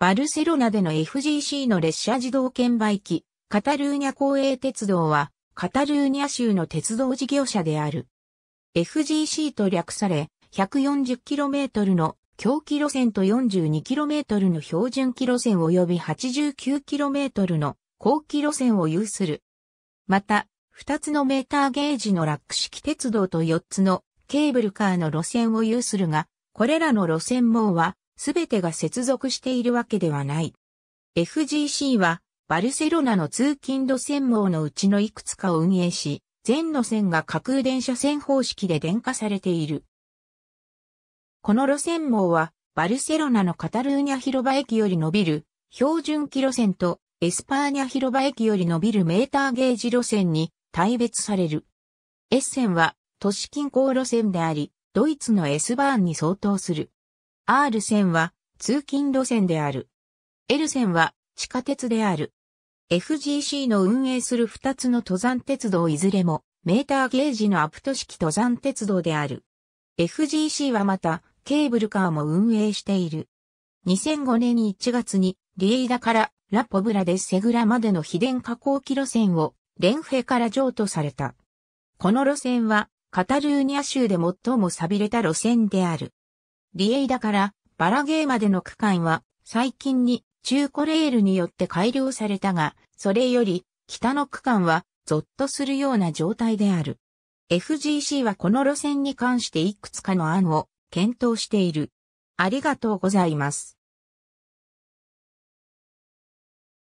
バルセロナでの FGC の列車自動券売機、カタルーニャ公営鉄道は、カタルーニャ州の鉄道事業者である。FGC と略され、140km の狂気路線と 42km の標準気路線及び 89km の後期路線を有する。また、2つのメーターゲージのラック式鉄道と4つのケーブルカーの路線を有するが、これらの路線網はすべてが接続しているわけではない。FGC は、バルセロナの通勤路線網のうちのいくつかを運営し、全路線が架空電車線方式で電化されている。この路線網は、バルセロナのカタルーニャ広場駅より伸びる、標準機路線と、エスパーニャ広場駅より伸びるメーターゲージ路線に大別される。エッセンは、都市近郊路線であり、ドイツのエスバーンに相当する。R 線は通勤路線である。L 線は地下鉄である。FGC の運営する2つの登山鉄道いずれもメーターゲージのアプト式登山鉄道である。FGC はまたケーブルカーも運営している。2005年1月にリエイダからラポブラでセグラまでの秘伝加工機路線をレンフェから譲渡された。この路線はカタルーニャ州で最も錆びれた路線である。リエイダからバラゲーまでの区間は最近に中古レールによって改良されたが、それより北の区間はゾッとするような状態である。FGC はこの路線に関していくつかの案を検討している。ありがとうございます。